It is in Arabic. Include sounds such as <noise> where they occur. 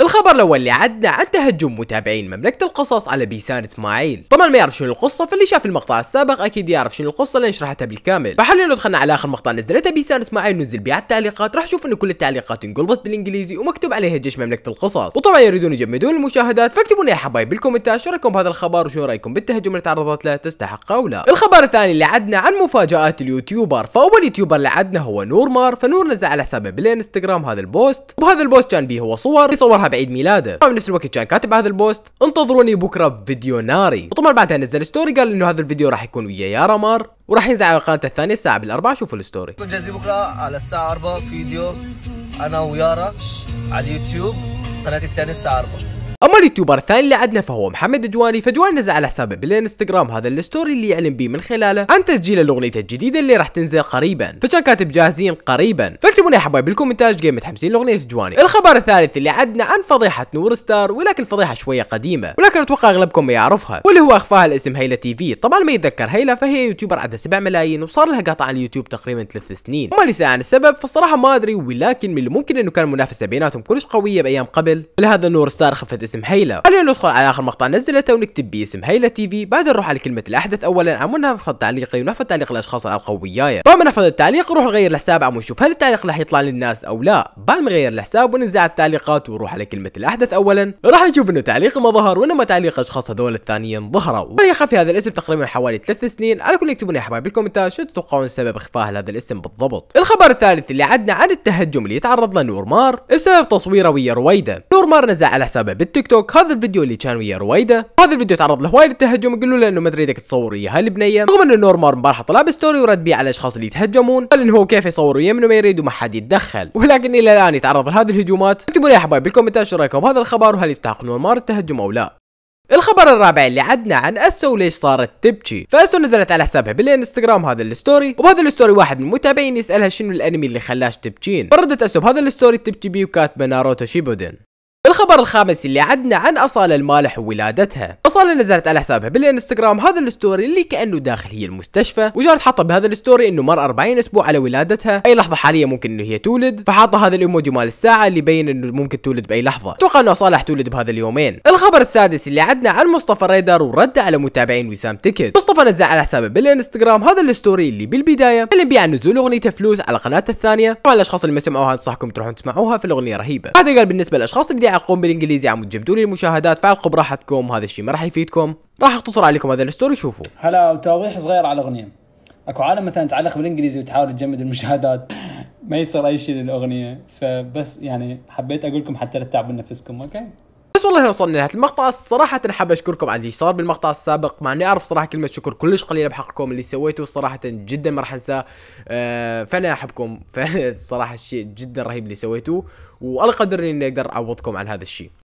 الخبر الاول اللي عدنا عن تهجم متابعين مملكه القصص على بيسان اسماعيل طبعا ما يعرف شنو القصه فاللي شاف المقطع السابق اكيد يعرف شنو القصه اللي شرحتها بالكامل فحاليا لو دخلنا على اخر مقطع نزلته بيسان اسماعيل نزل بيه على التعليقات راح تشوف انه كل التعليقات انقلبت بالانجليزي ومكتوب عليها جيش مملكه القصص وطبعا يريدون يجمدون المشاهدات فاكتبوا لنا يا حبايب بالكومنتات شو رايكم بهذا الخبر وشو رايكم بالتهجم اللي تعرضت له تستحق او لا الخبر الثاني اللي عدنا عن مفاجات اليوتيوبر فاول يوتيوبر اللي عدنا هو نور مار فنور نزل على حسابه بالانستغرام هذا البوست وبهذا البوست كان به هو صور يصورها بعيد ميلاده طبعا نفس الوقت كان كاتب هذا البوست انتظروني بكره بفيديو ناري وطبعا بعدها نزل ستوري قال انه هذا الفيديو راح يكون ويا يارا مار وراح ينزل على قناته الثانيه الساعه بالاربعه شوفوا الستوري جاهزين بكره على الساعه 4 فيديو انا ويارا على اليوتيوب قناتي الثانيه الساعه 4 اما اليوتيوبر الثاني اللي عندنا فهو محمد جواني فجواني نزل على حسابه بالانستغرام هذا الستوري اللي يعلن بيه من خلاله عن تسجيل الاغنيته الجديده اللي راح تنزل قريبا فكان كاتب جاهزين قريبا فاكتبوا لي يا حبايب بالكومنتات جيم متحمسين لاغنيه جواني الخبر الثالث اللي عندنا عن فضيحه نور ستار ولكن الفضيحه شويه قديمه ولكن اتوقع اغلبكم ما يعرفها واللي هو اخفاها الاسم هيلا تي في طبعا ما يتذكر هيلا فهي يوتيوبر عندها 7 ملايين وصار لها قطع على اليوتيوب تقريبا ثلاث سنين وما لي عن السبب فالصراحه ما ادري ولكن من الممكن انه كان منافسه بيناتهم كلش قويه بايام قبل لهذا نور ستار خفت اسم هيلا خلينا ندخل على اخر مقطع نزلته ونكتب به اسم هيلا تي في بعدين نروح على كلمه الاحدث اولا عمود نحفظ تعليقي ونحفظ تعليق الاشخاص اللي القوا وياي بعد ما نحفظ التعليق نروح نغير الحساب عم نشوف هل التعليق راح يطلع للناس او لا بعد ما نغير الحساب وننزل على التعليقات ونروح على كلمه الاحدث اولا راح نشوف انه تعليقي ما ظهر وانما تعليق الاشخاص هذول الثانيين ظهروا وانا يخفي هذا الاسم تقريبا حوالي ثلاث سنين على كل اكتبوا يا حبايب بالكومنتات شو تتوقعون سبب اخفاء هذا الاسم بالضبط الخبر الثالث اللي عدنا عن التهجم اللي تعرض له نورمار بسبب تصويره ويا رويده نورمار نزل على حسابه بالتويتر تيك توك هذا الفيديو اللي كان ويا رويده هذا الفيديو تعرض له وايد تهجم قالوا له انه ما ادري تصور ويا هالبنيه رغم انه نورمار امبارح طلع بستوري ورد بيه على الاشخاص اللي يتهجمون قال انه هو كيف يصور ويا منه ما يريد وما حد يتدخل ولكن الى الان يتعرض لهذه الهجومات اكتبوا لي يا حبايب بالكومنتات شو رايكم بهذا الخبر وهل يستحق نورمار التهجم او لا الخبر الرابع اللي عدنا عن اسو وليش صارت تبكي فاسو نزلت على حسابها بالانستغرام هذا الستوري وبهذا الستوري واحد من المتابعين يسالها شنو الانمي اللي خلاش تبكين فردت اسو بهذا الستوري تبكي بيه وكاتبه ناروتو شيبودن الخبر الخامس اللي عدنا عن أصالة المالح وولادتها أصالة نزلت على حسابها بالانستغرام هذا الستوري اللي كأنه داخل هي المستشفى وجارت حاطة بهذا الستوري انه مر 40 اسبوع على ولادتها اي لحظة حاليا ممكن انه هي تولد فحاطة هذا الايموجي مال الساعة اللي يبين انه ممكن تولد باي لحظة اتوقع انه أصالة حتولد بهذا اليومين الخبر السادس اللي عدنا عن مصطفى ريدر ورد على متابعين وسام تيكت مصطفى نزل على حسابه بالانستغرام هذا الستوري اللي بالبداية كلم بيع عن نزول اغنيه فلوس على قناته الثانية طبعا الاشخاص اللي ما سمعوها انصحكم تروحون تسمعوها في الاغنية رهيبة هذا قال بالنسبة للاشخاص اللي اقوم بالانجليزي عم تجبدوا لي المشاهدات فعلقوا براحتكم هذا الشيء ما راح يفيدكم راح اختصر عليكم هذا الستوري شوفوا هلا وتوضيح صغير على الاغنيه اكو عالم مثلا تعلق بالانجليزي وتحاول تجمد المشاهدات <laughs> ما يصير اي شيء للاغنيه فبس يعني حبيت اقول لكم حتى لا تتعبون نفسكم اوكي بس والله وصلنا لنهايه المقطع الصراحه حاب اشكركم على اللي صار بالمقطع السابق مع اني اعرف صراحه كلمه شكر كلش قليله بحقكم اللي سويته صراحه جدا ما راح انساه فانا احبكم <laughs> فعلا صراحه الشيء جدا رهيب اللي سويته والله قدرني اني اقدر اعوضكم عن هذا الشيء